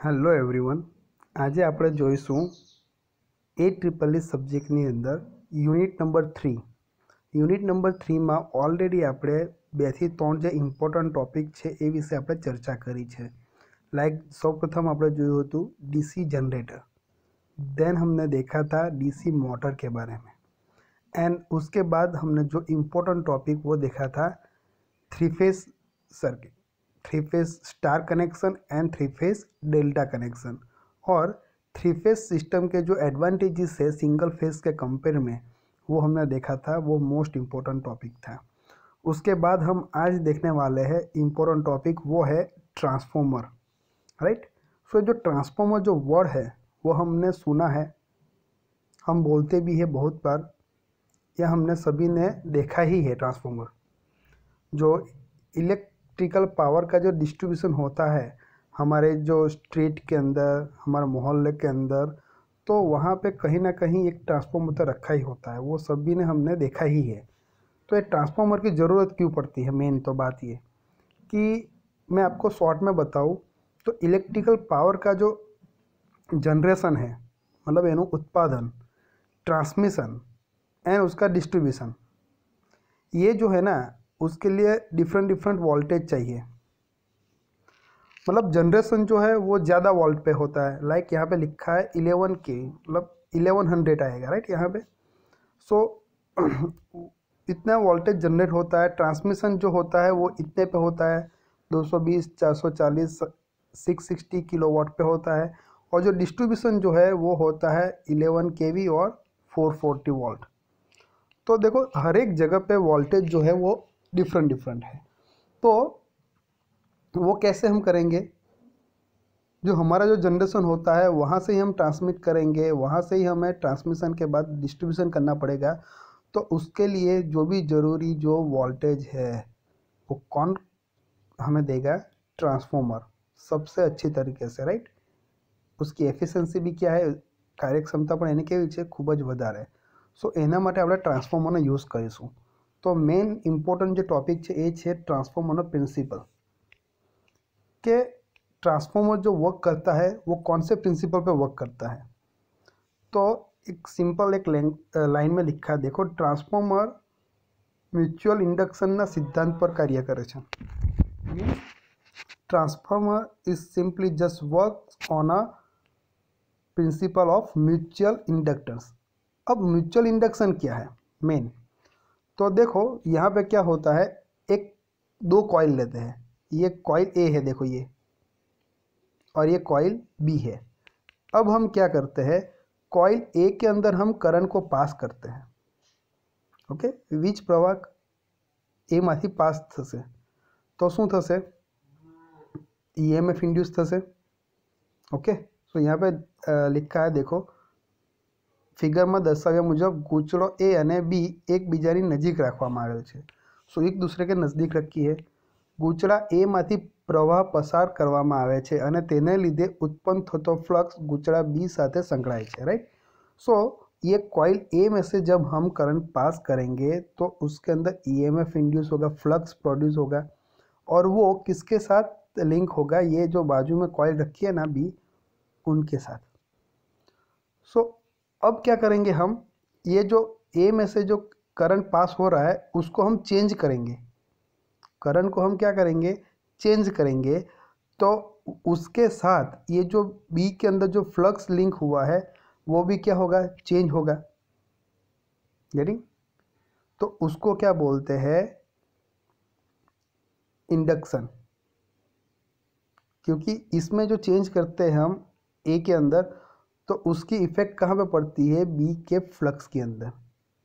Hello everyone आज આપણે જોઈશું એ ट्रिपल ए સબ્જેક્ટ ની અંદર યુનિટ નંબર 3 યુનિટ નંબર 3 માં ઓલરેડી આપણે 2 થી 3 જે ઈમ્પોર્ટન્ટ ટોપિક છે એ વિશે આપણે ચર્ચા કરી છે લાઈક સૌ પ્રથમ આપણે જોયું હતું DC જનરેટર ધેન हमने देखा था DC मोटर के बारे में एंड उसके बाद हमने जो इंपॉर्टेंट टॉपिक वो देखा था three phase circuit three phase star connection and three phase delta connection और थ्री फेज सिस्टम के जो एडवांटेजेस है सिंगल फेज के कंपेयर में वो हमने देखा था वो मोस्ट इम्पोर्टेंट टॉपिक था उसके बाद हम आज देखने वाले हैं इम्पोर्टेंट टॉपिक वो है ट्रांसफॉर्मर राइट सो जो ट्रांसफॉर्मर जो वर्ड है वो हमने सुना है हम बोलते भी है बहुत बार यह हमने सभी ने देखा ही है ट्रांसफॉर्मर जो इलेक्ट इलेक्ट्रिकल पावर का जो डिस्ट्रीब्यूशन होता है हमारे जो स्ट्रीट के अंदर हमारे मोहल्ले के अंदर तो वहाँ पे कहीं ना कहीं एक ट्रांसफार्मर तो रखा ही होता है वो सभी ने हमने देखा ही है तो एक ट्रांसफार्मर की ज़रूरत क्यों पड़ती है मेन तो बात ये कि मैं आपको शॉर्ट में बताऊँ तो इलेक्ट्रिकल पावर का जो जनरेशन है मतलब यानी उत्पादन ट्रांसमिशन एंड उसका डिस्ट्रीब्यूशन ये जो है ना उसके लिए डिफरेंट डिफरेंट वोल्टेज चाहिए मतलब जनरेशन जो है वो ज़्यादा वोल्ट पे होता है लाइक like यहाँ पे लिखा है इलेवन के मतलब इलेवन हंड्रेड आएगा राइट यहाँ पे सो so, इतना वोल्टेज जनरेट होता है ट्रांसमिशन जो होता है वो इतने पे होता है 220, 440, 660 किलोवाट पे होता है और जो डिस्ट्रीब्यूशन जो है वो होता है इलेवन के और 440 वोल्ट तो देखो हर एक जगह पे वोल्टेज जो है वो डिफरेंट डिफरेंट है तो वो कैसे हम करेंगे जो हमारा जो जनरेशन होता है वहाँ से ही हम ट्रांसमिट करेंगे वहाँ से ही हमें ट्रांसमिशन के बाद डिस्ट्रीब्यूशन करना पड़ेगा तो उसके लिए जो भी ज़रूरी जो वोल्टेज है वो कौन हमें देगा ट्रांसफॉर्मर सबसे अच्छी तरीके से राइट उसकी एफिशिएंसी भी क्या है कार्यक्षमता पर एने के पीछे ખૂબ જ વધારે સો એના માટે આપણે यूज़ યુઝ तो मेन इम्पोर्टंट जो टॉपिक है ये ट्रांसफॉर्मर प्रिंसिपल के ट्रांसफॉर्मर जो वर्क करता है वो कौन से प्रिंसिपल पे वर्क करता है तो एक सिंपल एक लाइन में लिखा है देखो ट्रांसफॉर्मर म्यूचुअल इंडक्शन ना सिद्धांत पर कार्य करे transformer is simply just work on a principle of mutual inductors अब म्यूचुअल इंडक्शन क्या है मेन तो देखो यहाँ पे क्या होता है एक दो कॉइल लेते हैं ये कॉइल ए है देखो ये और ये कॉइल बी है अब हम क्या करते हैं कॉइल ए के अंदर हम करंट को पास करते हैं ओके प्रवाह ए माथी पास એમાંથી तो થશે તો ई एम एफ इंड्यूस थे ओके तो यहाँ पे लिखा है देखो फिगर में दर्शाया मुजब गूचड़ो ए अने बी एक बीजा नजीक रखा रखेल शो एक दूसरे के नजदीक रखी है गूचड़ा ए में प्रवाह पसार कर लीधे उत्पन्न होत फ्लक्स गूचड़ा बी साथ संकड़ा है राइट सो ये कॉइल ए में से जब हम करंट पास करेंगे तो उसके अंदर ई एम एफ इंड्यूस होगा फ्लक्स प्रोड्यूस होगा और वो किसके साथ लिंक होगा ये जो बाजू में कॉइल रखी है ना बी उनके साथ सो अब क्या करेंगे हम ये जो ए में से जो करंट पास हो रहा है उसको हम चेंज करेंगे करंट को हम क्या करेंगे चेंज करेंगे तो उसके साथ ये जो बी के अंदर जो फ्लक्स लिंक हुआ है वो भी क्या होगा चेंज होगा गेटिंग तो उसको क्या बोलते हैं इंडक्शन क्योंकि इसमें जो चेंज करते हैं हम ए के अंदर तो उसकी इफेक्ट कहाँ पे पड़ती है बी के फ्लक्स के अंदर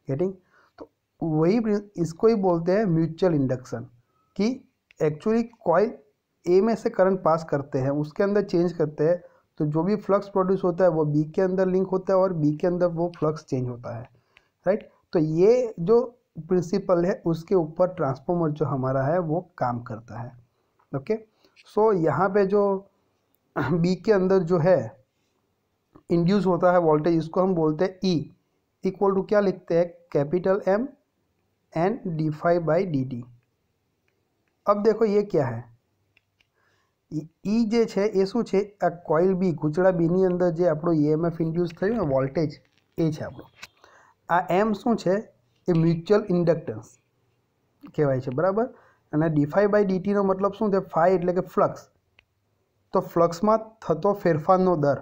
गेटिंग तो वही इसको ही बोलते हैं म्यूचुअल इंडक्शन कि एक्चुअली कॉइल ए में से करंट पास करते हैं उसके अंदर चेंज करते हैं तो जो भी फ्लक्स प्रोड्यूस होता है वो बी के अंदर लिंक होता है और बी के अंदर वो फ्लक्स चेंज होता है राइट तो ये जो प्रिंसिपल है उसके ऊपर ट्रांसफॉर्मर जो हमारा है वो काम करता है ओके सो यहाँ पे जो बी के अंदर जो है इंड्यूस होता है वोल्टेज इसको हम बोलते हैं E इक्वल टू क्या लिखते हैं कैपिटल M एंड d5/dt अब देखो ये क्या है E जे छे ये શું છે આ કોઇલ B गुचड़ा B ની અંદર જે આપણો EMF ઇન્ડ્યુસ થયો ને વોલ્ટેજ એ છે આપણો આ M શું છે એ મ્યુચ્યુઅલ ઇન્ડક્ટન્સ કહેવાય છે બરાબર અને d5/dt નો મતલબ શું થાય ફાઈ એટલે કે फ्लक्स તો फ्लक्स માં થતો ફેરફારનો દર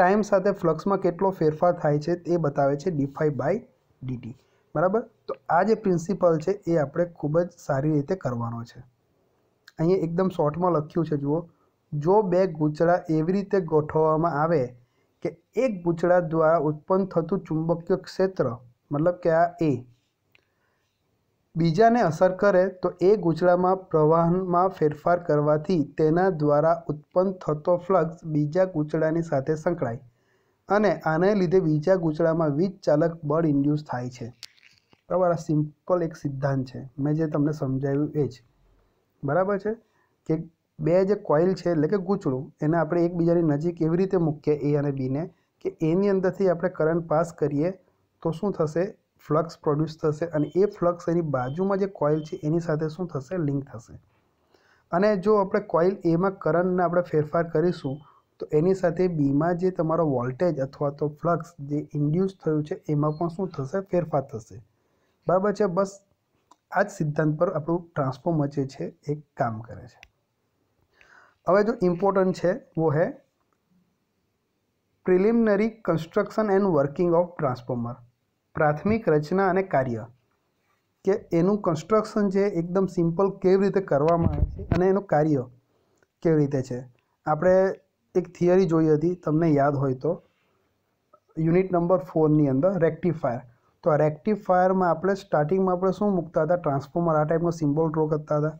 ટાઈમ સાથે ફ્લક્સમાં કેટલો ફેરફાર થાય છે તે બતાવે છે ડીફાઈ બાય ડીટી બરાબર તો આ જે પ્રિન્સિપલ છે એ આપણે ખૂબ જ સારી રીતે કરવાનો છે અહીંયા એકદમ શોર્ટમાં લખ્યું છે જુઓ જો બે ગૂંચળા એવી રીતે ગોઠવવામાં આવે કે એક ગૂંચળા દ્વારા ઉત્પન્ન થતું ચુંબકીય ક્ષેત્ર મતલબ કે આ એ બીજાને અસર કરે તો એ ગૂંચળામાં પ્રવાહમાં ફેરફાર કરવાથી તેના દ્વારા ઉત્પન્ન થતો ફ્લક્સ બીજા ગૂંચળાની સાથે સંકળાય અને આને લીધે બીજા ગૂંચળામાં વીજ ચાલક બળ ઇન્ડ્યુસ થાય છે બરાબર આ સિમ્પલ એક સિદ્ધાંત છે મેં જે તમને સમજાવ્યું એ જ બરાબર છે કે બે જે કોઇલ છે એટલે કે ગૂંચળું એને આપણે એકબીજાની નજીક એવી રીતે મૂકીએ એ અને બીને કે એની અંદરથી આપણે કરંટ પાસ કરીએ તો શું થશે फ्लक्स प्रोड्यूस થશે અને એ फ्लક્સ એની बाजूમાં જે કોઇલ છે એની સાથે શું થશે લિંક થશે અને જો આપણે કોઇલ A માં કરંટને આપણે ફેરફાર કરીશું તો એની સાથે B માં જે તમારો વોલ્ટેજ अथवा તો फ्लक्स જે ઇન્ડ્યુસ થયો છે એમાં પણ શું થશે ફેરફાર થશે બાબાછા બસ આ સિદ્ધાંત પર આપણો ટ્રાન્સફોર્મ છે એક કામ કરે છે હવે જો ઇમ્પોર્ટન્ટ છે વો હે preliminary construction and working of transformer प्राथमिक रचना અને કાર્ય કે એનું કન્સ્ટ્રક્શન છે એકદમ સિમ્પલ કેવી રીતે કરવામાં આવે છે અને એનું કાર્ય કેવી રીતે છે આપણે એક થિયરી જોઈ હતી તમને યાદ હોય તો યુનિટ નંબર 4 ની અંદર રેક્ટિફાયર તો રેક્ટિફાયર માં આપણે સ્ટાર્ટિંગ માં આપણે શું મુકતા હતા ટ્રાન્સફોર્મર આ ટાઈપનો સિમ્બોલ ડ્રો કરતા હતા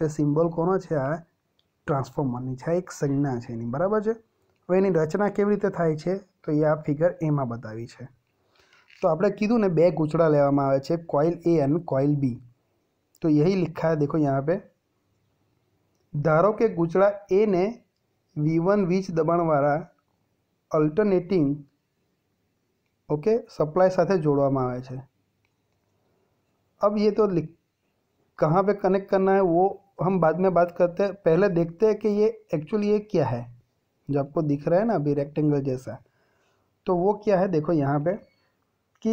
તો સિમ્બોલ કોનો છે આ ટ્રાન્સફોર્મરની છે એક સંજ્ઞા છે એની બરાબર છે હવે એની રચના કેવી રીતે થઈ છે તો એ આ ફિગર A માં બતાવી છે तो आप कीधु ने बे गूचड़ा લેવામાં ए एंड कॉइल बी तो यही लिखा है देखो यहाँ पे धारो के गुचड़ा ए ने वी वन वीज दबाण वाला अल्टरनेटिंग ओके सप्लाय साथ जोड़ा अब ये तो कहाँ पे कनेक्ट करना है वो हम बाद में बात करते हैं पहले देखते हैं कि ये एक्चुअली ये क्या है जो आपको दिख रहा है ना अभी रेक्टेंगल जैसा तो वो क्या है देखो यहाँ पे કે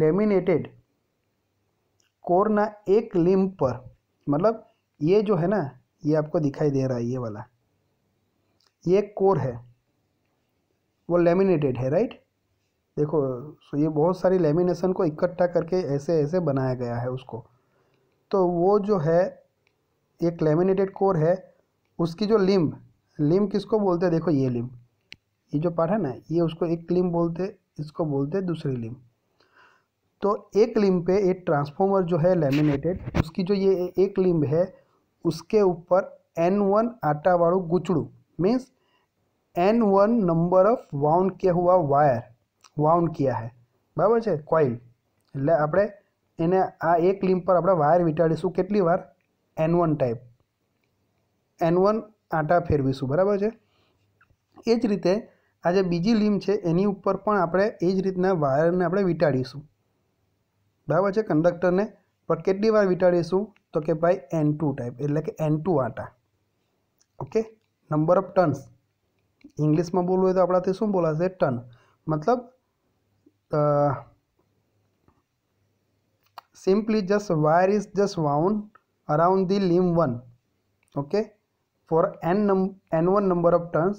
लेमिनेटेड कोर कोरना एक लिम्ब पर मतलब ये जो है ना ये आपको दिखाई दे रहा है ये वाला ये कोर है वो लेमिनेटेड है राइट देखो सो ये बहुत सारी लेमिनेशन को इकट्ठा करके ऐसे ऐसे बनाया गया है उसको तो वो जो है एक लेमिनेटेड कोर है उसकी जो लिम्ब लिम्ब किसको बोलते हैं देखो ये लिम्ब ये जो पार्ट है ना ये उसको एक लिम्ब बोलते इसको बोलते हैं दूसरी लिम तो एक लिम पे एक ट्रांसफार्मर जो है लैमिनेटेड उसकी जो ये एक लिम है उसके ऊपर n1 आटा વાળું गुचड़ू means n1 number of wound કે હુઆ વાયર વાઉન્ડ કિયા હે બરાબર છે કોઇલ એટલે આપણે એને આ એક લિમ્પ પર આપણે વાયર વીટાડીશું કેટલી વાર n1 ટાઈપ n1 આટા ફેરવીશું બરાબર છે એ જ રીતે અજે બીજી લીમ છે એની ઉપર પણ આપણે એ જ રીતના વાયરને આપણે વીટાડીશું બરાબર છે કન્ડક્ટરને પર કેટલી વાર વીટાડીશું તો કે ભાઈ n2 ટાઈપ એટલે કે n2 વાટા ઓકે નંબર ઓફ ટર્ન્સ ઇંગ્લિશમાં બોલુ તો આપડાતે શું બોલાસે ટર્ન મતલબ simply just wire is just wound around the limb 1 okay for n n1 number of turns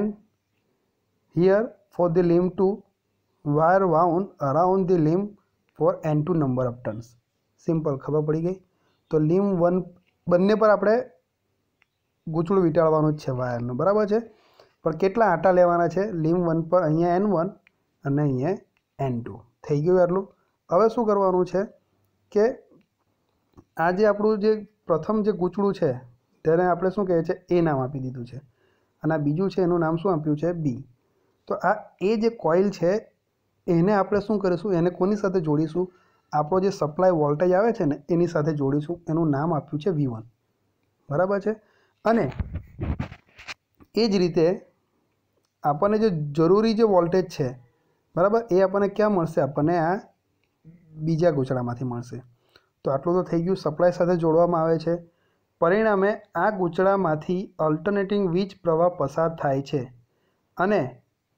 n Here for the limb 2, wire wound around the limb for n2 number of turns. Simple ખબર પડી ગઈ તો લીમ one બંને પર આપણે ગૂંચળું વીંટાળવાનું જ છે વાયરનું બરાબર છે પણ કેટલા આટા લેવાના છે લીમ વન પર અહીંયા એન વન અને અહીંયા એન ટુ થઈ ગયું એટલું હવે શું કરવાનું છે કે આ જે આપણું જે પ્રથમ જે ગૂંચળું છે તેને આપણે શું કહે છે એ નામ આપી દીધું છે અને આ બીજું છે એનું નામ શું આપ્યું છે બી તો આ એ જે કોઇલ છે એને આપણે શું કરીશું એને કોની સાથે જોડીશું આપણો જે સપ્લાય વોલ્ટેજ આવે છે ને એની સાથે જોડીશું એનું નામ આપ્યું છે વી બરાબર છે અને એ જ રીતે આપણને જે જરૂરી જે વોલ્ટેજ છે બરાબર એ આપણને ક્યાં મળશે આપણને આ બીજા ગૂંચળામાંથી મળશે તો આટલું તો થઈ ગયું સપ્લાય સાથે જોડવામાં આવે છે પરિણામે આ ગૂંચળામાંથી અલ્ટરનેટિંગ વીજ પ્રવાહ પસાર થાય છે અને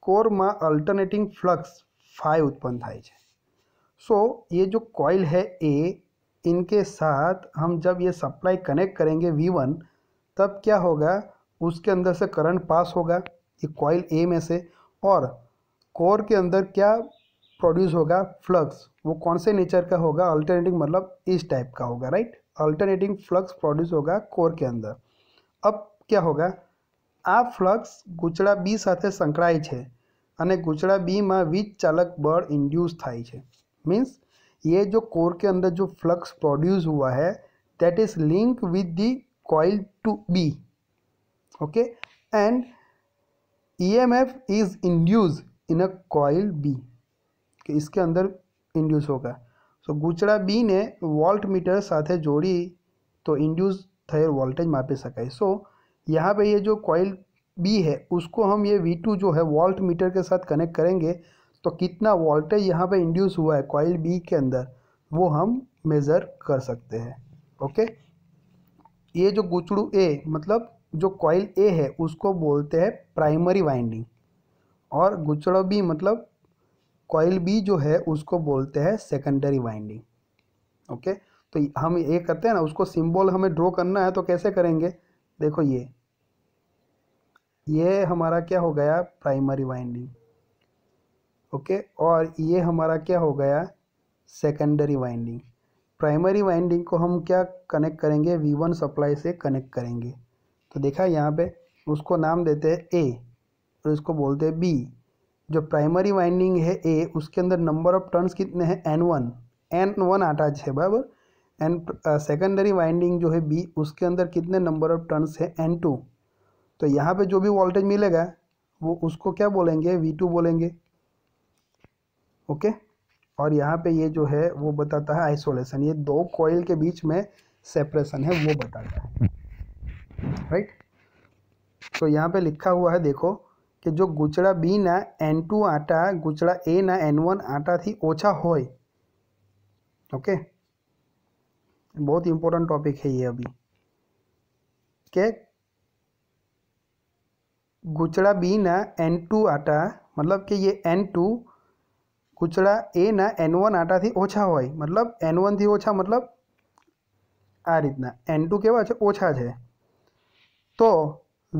कोर में अल्टरनेटिंग फ्लक्स ફાઈ उत्पन्न થાય सो so, ये जो कॉइल है ए इनके साथ हम जब ये सप्लाई कनेक्ट करेंगे वी वन तब क्या होगा उसके अंदर से करंट पास होगा ये कॉइल ए में से और कोर के अंदर क्या प्रोड्यूस होगा फ्लक्स वो कौन से नेचर का होगा अल्टरनेटिंग मतलब इस टाइप का होगा राइट अल्टरनेटिंग फ्लक्स प्रोड्यूस होगा कोर के अंदर अब क्या होगा आ फ्लक्स गुचड़ा बी साथ संकड़ाय गूचड़ा बी में वीज चालक बड़ इंड्यूस थाय मीन्स ये जो कोर के अंदर जो फ्लक्स प्रोड्यूस हुआ है that is link with the coil to be okay and E M F is induce in a coil B इसके अंदर इंड्यूस होगा सो गुचड़ा बी ने वॉल्ट मीटर साथ जोड़ी तो इंड्यूस थे वोल्टेज मापी सकें सो so, यहाँ पे ये जो कॉइल बी है उसको हम ये वी टू जो है वॉल्ट मीटर के साथ कनेक्ट करेंगे तो कितना वॉल्टेज यहाँ पे इंड्यूस हुआ है कॉइल बी के अंदर वो हम मेज़र कर सकते हैं ओके ये जो गुचड़ू ए मतलब जो कॉइल ए है उसको बोलते हैं प्राइमरी वाइंडिंग और गुचड़ो बी मतलब कॉइल बी जो है उसको बोलते हैं सेकेंडरी वाइंडिंग ओके तो हम ये करते हैं ना उसको सिंबल हमें ड्रॉ करना है तो कैसे करेंगे देखो ये ये हमारा क्या हो गया प्राइमरी वाइंडिंग ओके और ये हमारा क्या हो गया सेकेंडरी वाइंडिंग प्राइमरी वाइंडिंग को हम क्या कनेक्ट करेंगे वी वन सप्लाई से कनेक्ट करेंगे तो देखा यहाँ पे उसको नाम देते हैं ए और इसको बोलते हैं बी जो प्राइमरी वाइंडिंग है ए उसके अंदर नंबर ऑफ टर्न्स कितने हैं एन वन एन वन आटा है बराबर एंड सेकेंडरी वाइंडिंग जो है बी उसके अंदर कितने नंबर ऑफ टर्न्स है एन टू तो यहाँ पे जो भी वोल्टेज मिलेगा वो उसको क्या बोलेंगे वी टू बोलेंगे ओके और यहाँ पे ये जो है वो बताता है आइसोलेशन ये दो कॉइल के बीच में सेपरेशन है वो बताता है राइट तो यहाँ पे लिखा हुआ है देखो कि जो गुचड़ा बी ना एन टू आटा गुचड़ा ए ना एन वन आटा थी ओछा होके ओके okay? बहुत इम्पोर्टेंट टॉपिक है ये अभी के गुचड़ा बी ना एन टू आटा मतलब कि ये एन टू गुचड़ा ए ना एन वन आटा थी ओछा हो मतलब एन वन थी ओछा मतलब आ रीतना एन टू के ओछा है तो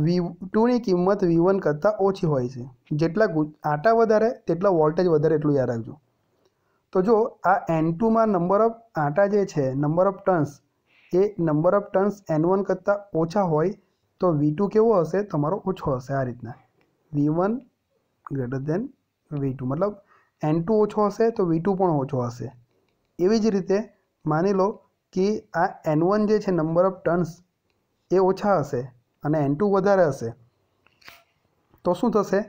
वी टू की किमत वी वन करता ओछी हो आटा वारे तेट वोल्टेज वे एटू याद रखू તો જો આ એન ટુમાં નંબર ઓફ આંટા જે છે નંબર ઓફ ટર્ન્સ એ number of turns N one કરતાં ઓછા હોય તો વી ટુ કેવો હશે તમારો ઓછો હશે આ રીતના V one greater than V two મતલબ એન ટુ ઓછો હશે તો વી ટુ પણ ઓછો હશે એવી જ રીતે માની લો કે આ એન વન જે છે નંબર ઓફ ટર્ન્સ એ ઓછા હશે અને એન ટુ વધારે હશે તો શું થશે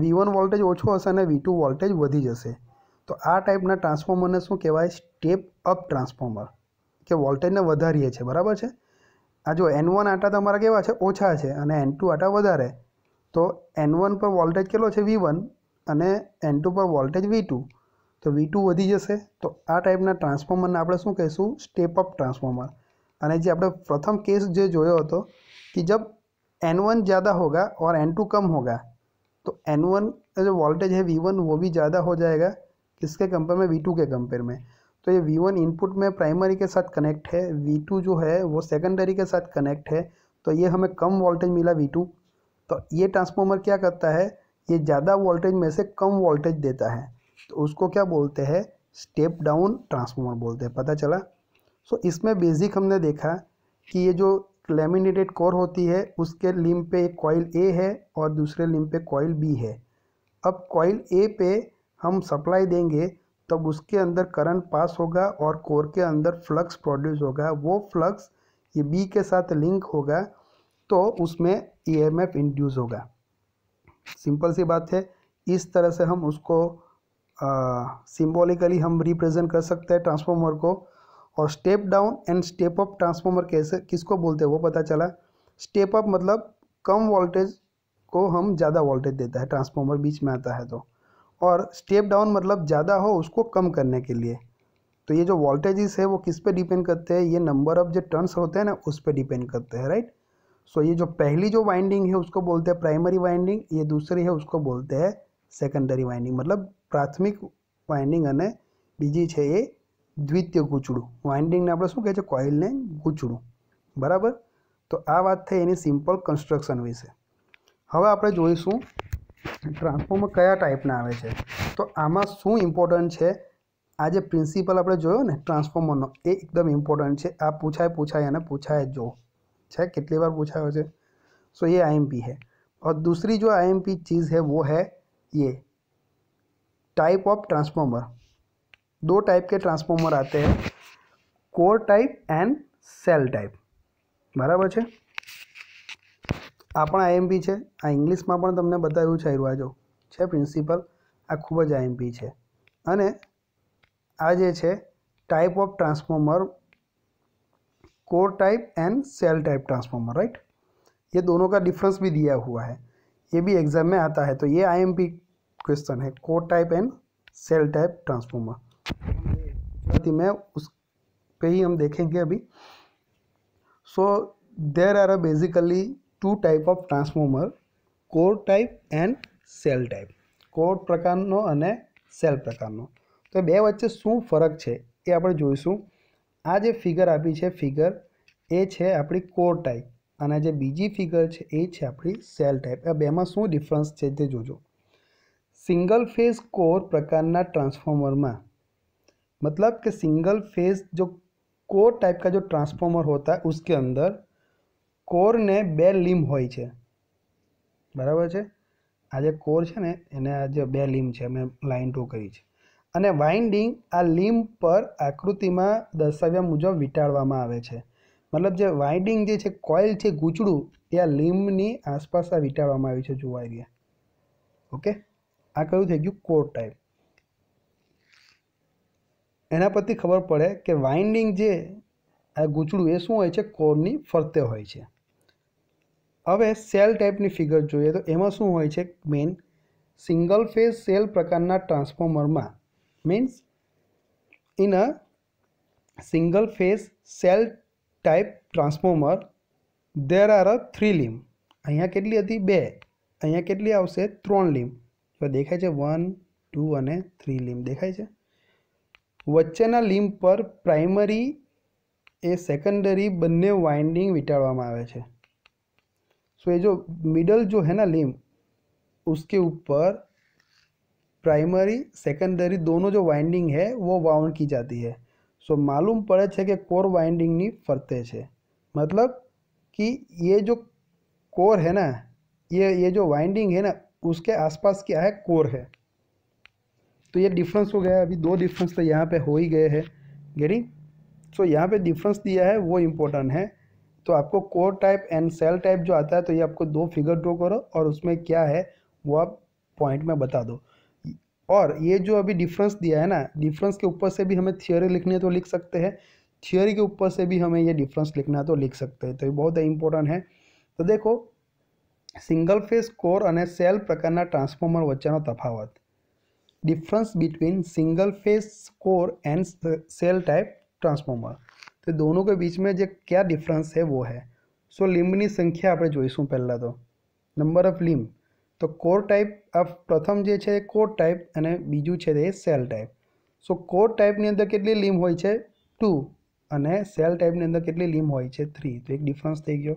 વી વન વોલ્ટેજ ઓછો હશે અને વી ટુ વોલ્ટેજ વધી જશે તો આ ટાઈપ ના ટ્રાન્સફોર્મર ને શું કહેવાય સ્ટેપ અપ ટ્રાન્સફોર્મર કે વોલ્ટેજ ને વધારીએ છે બરાબર છે આ જો n1 આટલા તમાર કેવા છે ઓછા છે અને n2 આટલા વધારે તો n1 પર વોલ્ટેજ કેટલો છે v1 અને n2 પર વોલ્ટેજ v2 તો v2 વધી જશે તો આ ટાઈપ ના ટ્રાન્સફોર્મર ને આપણે શું કહીશું સ્ટેપ અપ ટ્રાન્સફોર્મર અને જે આપણે પ્રથમ કેસ જે જોયો હતો કે જબ n1 જ્યાદા હોગા ઓર n2 કમ હોગા તો n1 જે વોલ્ટેજ હે v1 વો ભી જ્યાદા હો જાઈગા किसके कंपेयर में वी टू के कंपेयर में तो ये वी वन इनपुट में प्राइमरी के साथ कनेक्ट है वी टू जो है वो सेकेंडरी के साथ कनेक्ट है तो ये हमें कम वोल्टेज मिला वी टू तो ये ट्रांसफॉर्मर क्या करता है ये ज़्यादा वोल्टेज में से कम वोल्टेज देता है तो उसको क्या बोलते हैं स्टेप डाउन ट्रांसफॉर्मर बोलते हैं पता चला सो so, इसमें बेसिक हमने देखा कि ये जो लेमिनेटेड कोर होती है उसके लिम पे एक कॉइल ए है और दूसरे लिम पे कॉइल बी है अब कॉइल ए पे हम सप्लाई देंगे तब उसके अंदर करंट पास होगा और कोर के अंदर फ्लक्स प्रोड्यूस होगा वो फ्लक्स ये बी के साथ लिंक होगा तो उसमें ईएमएफ इंड्यूस होगा सिंपल सी बात है इस तरह से हम उसको सिंबॉलिकली हम रिप्रेजेंट कर सकते हैं ट्रांसफॉर्मर को और step down and step up transformer कैसे किसको बोलते हैं वो पता चला स्टेप अप मतलब कम वोल्टेज को हम ज़्यादा वोल्टेज देता है ट्रांसफॉर्मर बीच में आता है तो और स्टेप डाउन मतलब ज़्यादा हो उसको कम करने के लिए तो ये जो वोल्टेजेस है वो किस पे डिपेंड करते हैं ये नंबर ऑफ जो टर्न्स होते हैं ना उस पर डिपेंड करते हैं राइट सो ये जो पहली जो वाइंडिंग है उसको बोलते हैं प्राइमरी वाइंडिंग ये दूसरी है उसको बोलते हैं सेकेंडरी वाइंडिंग मतलब वाइंडिंग વાઇન્ડિંગ बीजी है ये द्वितीय દ્વિતીય वाइंडिंग ने આપણે शूँ કહે कॉइल ने ગૂંચળું बराबर तो आ बात थी એની सीम्पल कंस्ट्रक्शन विषय हमें आप જોઈશું ट्रांसफॉर्मर क्या टाइप आए थे तो आम शू इम्पोर्टंट है आज प्रिंसिपल आप जो ने ट्रांसफॉर्मर ए एकदम इम्पोर्टंट है आ पूछाए पूछाय पूछाए जो है कितनी बार पूछा हो सो ये आई एम पी है और दूसरी जो आईएमपी चीज़ है वो है ये टाइप ऑफ ट्रांसफॉर्मर दो टाइप के ट्रांसफॉर्मर आते हैं core type and shell type बराबर है આપણ આઈએમપી છે આ ઇંગ્લિશમાં પણ તમને બતાવ્યું છે આ રવાજો છે પ્રિન્સિપલ આ ખૂબ જ આઈએમપી છે અને આ જે છે type of transformer core type and shell type transformer right યે દોનો કા ડિફરન્સ ભી દિયા ہوا હે યે ભી એક્ઝામ મે આતા હે તો યે આઈએમપી ક્વેશ્ચન હે core type and shell type transformer ગુજરીથી મે ઉસ પેહી હમ દેખેંગે અબી so there are basically two type of transformer core type and shell type core प्रकारનો અને સેલ પ્રકારનો તો બે વચ્ચે શું ફરક છે એ આપણે જોઈશું આ જે ફિગર આપી છે ફિગર એ છે આપણી કોર ટાઈપ અને આ જે બીજી ફિગર છે એ છે આપણી સેલ ટાઈપ આ બે માં શું ડિફરન્સ છે તે જોજો સિંગલ ફેઝ કોર પ્રકારના ટ્રાન્સફોર્મર માં મતલબ કે સિંગલ ફેઝ જો કોર ટાઈપ કા જો ટ્રાન્સફોર્મર હોય છે અંદર કોરને બે લીમ હોય છે બરાબર છે આ જે કોર છે ને એને આ જે બે લીમ છે મેં લાઇન ટુ કરી છે અને વાઇન્ડિંગ આ લીમ પર આકૃતિમાં દર્શાવ્યા મુજબ વીંટાળવામાં આવે છે મતલબ જે વાઇન્ડિંગ જે છે કોઇલ છે ગૂંચડું એ આ લીમની આસપાસ આ વીંટાળવામાં આવ્યું છે જોવાઈ ગયા ઓકે આ કયું થઈ ગયું કોર ટાઈપ એના પરથી ખબર પડે કે વાઇન્ડિંગ જે આ ગૂંચળું એ શું હોય છે કોરની ફરતે હોય છે હવે સેલ ટાઈપની ફિગર જોઈએ તો એમાં શું હોય છે મેઇન સિંગલ ફેઝ સેલ પ્રકારના ટ્રાન્સફોર્મરમાં means in a single phase shell type transformer there are a three limb અહીંયા કેટલી હતી બે અહીંયા કેટલી આવશે ત્રણ લીમ દેખાય છે વન ટુ અને થ્રી લીમ દેખાય છે વચ્ચેના લીમ પર પ્રાઇમરી એ સેકન્ડરી બંને વાઇન્ડિંગ વીંટાળવામાં આવે છે सो ये जो मिडल जो है ना लिम उसके ऊपर प्राइमरी सेकेंडरी दोनों जो वाइंडिंग है वो वाउंड की जाती है सो मालूम छे कि कोर वाइंडिंग नहीं फरते छे मतलब कि ये जो कोर है ना ये ये जो वाइंडिंग है ना उसके आसपास क्या है कोर है तो ये डिफरेंस हो गया अभी दो डिफरेंस तो यहाँ पे हो ही गए हैं गेटिंग सो यहाँ पे डिफरेंस दिया है वो इम्पोर्टेंट है तो आपको core type and shell type जो आता है तो ये आपको दो फिगर ड्रॉ करो और उसमें क्या है वो आप पॉइंट में बता दो और ये जो अभी डिफरेंस दिया है ना डिफरेंस के ऊपर से भी हमें थियोरी लिखनी है तो लिख सकते हैं थियोरी के ऊपर से भी हमें ये डिफरेंस लिखना है तो लिख सकते हैं तो ये बहुत इंपॉर्टेंट है तो देखो सिंगल फेस कोर और सेल प्रकार ट्रांसफॉर्मर वच्चे तफावत difference between single phase core and shell type transformer तो दोनों के बीच में जो क्या डिफरेंस है वो है सो लिम्बनी संख्या आप जीशू पहला तो नंबर ऑफ लिम्ब तो कोर टाइप ऑफ प्रथम जो है कोर टाइप और बीजू है shell type so core type अंदर के लीम हो टू और सैल टाइप अंदर के लीम हो थ्री तो एक डिफरन्स थी गय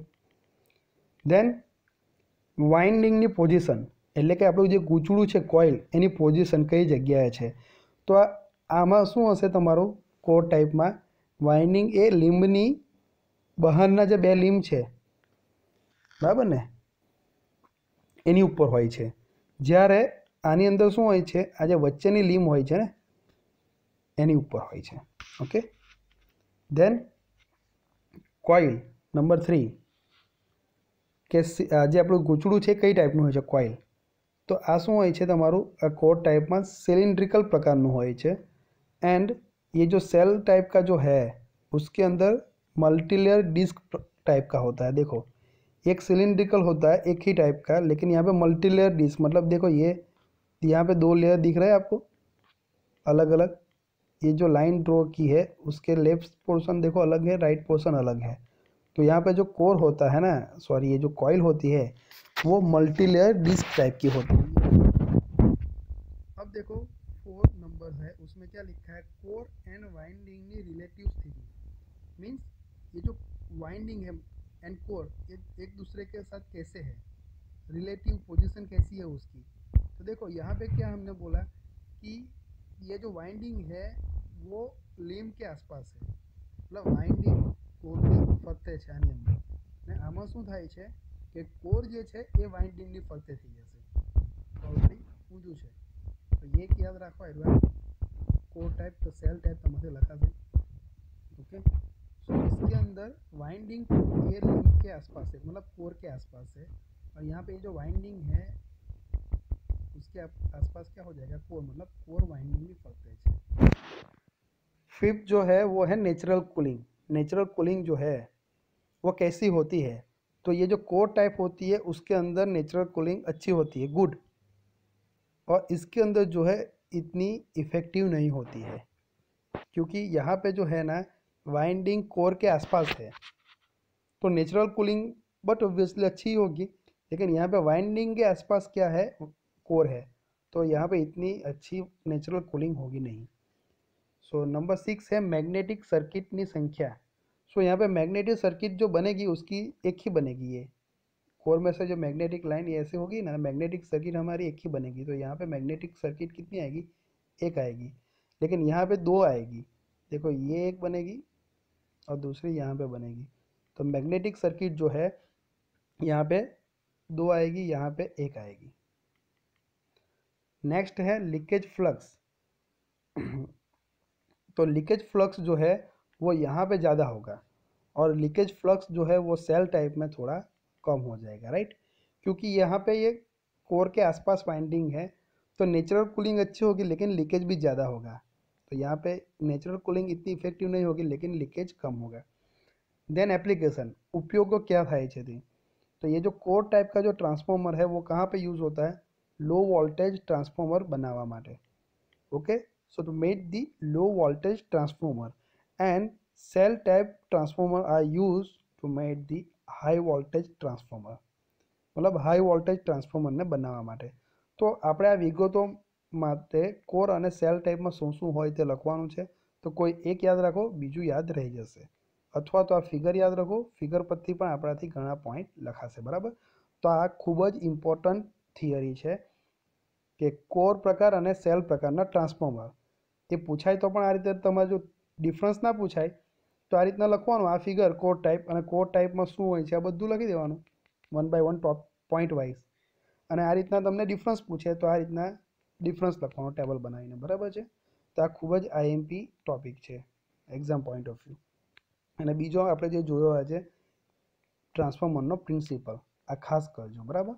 देन वाइंडिंग पोजिशन एट्ले कि आप गूचड़ू है कॉइल एनी पोजिशन कई जगह है तो आम शू हे तरू कोर टाइप में વાઇનિંગ એ લીંબની બહારના જે બે લીંબ છે બરાબર ને એની ઉપર હોય છે જ્યારે આની અંદર શું હોય છે આ જે વચ્ચેની લીંબ હોય છે ને એની ઉપર હોય છે okay then coil number three કે જે આપણું ગૂંચડું છે કઈ ટાઈપનું હોય છે કોઇલ તો આ શું હોય છે તમારું આ કોર ટાઈપમાં સિલિન્ડ્રિકલ પ્રકારનું હોય છે એન્ડ ये जो सेल टाइप का जो है उसके अंदर मल्टीलेयर डिस्क टाइप का होता है देखो एक सिलिंड्रिकल होता है एक ही टाइप का लेकिन यहाँ पे मल्टीलेयर डिस्क मतलब देखो ये यहाँ पे दो लेयर दिख रहा है आपको अलग अलग ये जो लाइन ड्रॉ की है उसके लेफ्ट पोर्शन देखो अलग है राइट पोर्शन अलग है तो यहाँ पे जो कोर होता है ना सॉरी ये जो कॉयल होती है वो मल्टीलेयर डिस्क टाइप की होती है अब देखो नंबर्स है उसमें क्या लिखा है कोर एंड वाइंडिंग में रिलेटिव थिंग मीन्स ये जो वाइंडिंग है एंड कोर ये एक दूसरे के साथ कैसे है रिलेटिव पोजीशन कैसी है उसकी तो देखो यहाँ पे क्या हमने बोला कि ये जो वाइंडिंग है वो लीम के आसपास है मतलब वाइंडिंग कोर ફરતે फरते આની आनी अंदर આમાં શું થાય છે કે કોર જે છે એ વાઇન્ડિંગની ફરતે થઈ જશે કોર ઊંધું છે तो ये याद रखो एडवांस कोर टाइप तो सेल टाइप तमासे तो लखा से ओके सो इसके अंदर वाइंडिंग ये लिंक के आसपास है मतलब कोर के आसपास है और यहाँ पे जो वाइंडिंग है उसके आसपास क्या हो जाएगा कोर मतलब कोर वाइंडिंग भी फरते है फिफ्थ जो है वो है नेचुरल कूलिंग नेचुरल कूलिंग जो है वो कैसी होती है तो ये जो कोर टाइप होती है उसके अंदर नेचुरल कूलिंग अच्छी होती है गुड और इसके अंदर जो है इतनी इफ़ेक्टिव नहीं होती है क्योंकि यहाँ पे जो है ना वाइंडिंग कोर के आसपास है तो नेचुरल कूलिंग बट ऑब्वियसली अच्छी होगी लेकिन यहाँ पे वाइंडिंग के आसपास क्या है कोर है तो यहाँ पे इतनी अच्छी नेचुरल कूलिंग होगी नहीं सो नंबर सिक्स है मैग्नेटिक सर्किट की संख्या सो so, यहाँ पे मैग्नेटिक सर्किट जो बनेगी उसकी एक ही बनेगी ये कोर में से जो मैग्नेटिक लाइन ये ऐसे होगी ना मैग्नेटिक सर्किट हमारी एक ही बनेगी तो यहाँ पे मैग्नेटिक सर्किट कितनी आएगी एक आएगी लेकिन यहाँ पे दो आएगी देखो ये एक बनेगी और दूसरी यहाँ पे बनेगी तो मैग्नेटिक सर्किट जो है यहाँ पे दो आएगी यहाँ पे एक आएगी नेक्स्ट है लीकेज फ्लक्स तो लीकेज फ्लक्स जो है वो यहाँ पे ज़्यादा होगा और लीकेज फ्लक्स जो है वो सेल टाइप में थोड़ा कम हो जाएगा राइट क्योंकि यहाँ पे ये कोर के आसपास वाइंडिंग है तो नेचुरल कूलिंग अच्छी होगी लेकिन लीकेज भी ज़्यादा होगा तो यहाँ पे नेचुरल कूलिंग इतनी इफेक्टिव नहीं होगी लेकिन लीकेज कम होगा देन एप्लीकेशन उपयोग को क्या था चाहिए तो ये जो कोर टाइप का जो ट्रांसफॉर्मर है वो कहाँ पर यूज़ होता है लो वोल्टेज ट्रांसफॉर्मर बनावा माटे okay so to made the low voltage transformer and shell type transformer are use to made the high voltage transformer મતલબ હાઈ વોલ્ટેજ ટ્રાન્સફોર્મરને બનાવવામાં આવે તો આપણે આ વિગો તો માટે કોર અને સેલ ટાઈપમાં શું શું હોય તે લખવાનું છે તો કોઈ એક યાદ રાખો બીજું યાદ રહી જશે અથવા તો આ ફિગર યાદ રાખો ફિગર પરથી પણ આપાથી ઘણા પોઈન્ટ લખાશે બરાબર તો આ ખૂબ જ ઇમ્પોર્ટન્ટ થિયરી છે કે કોર પ્રકાર અને સેલ પ્રકારના ટ્રાન્સફોર્મર તે પૂછાય તો પણ આ રીતે તમાજો ડિફરન્સ ના પૂછાય તો આ રીતના લખવાનું આ ફિગર કોડ ટાઈપ અને કોડ ટાઈપમાં શું હોય છે આ બધું લખી દેવાનું one by one top point wise અને આ રીતના તમને ડિફરન્સ પૂછે તો આ રીતના ડિફરન્સ લખવાનું ટેબલ બનાવીને બરાબર છે તો આ ખૂબ જ આઈએમપી ટોપિક છે એક્ઝામ પોઈન્ટ ઓફ વ્યૂ અને બીજો આપણે જે જોયો છે ટ્રાન્સફોર્મરનો પ્રિન્સિપલ આ ખાસ કરજો બરાબર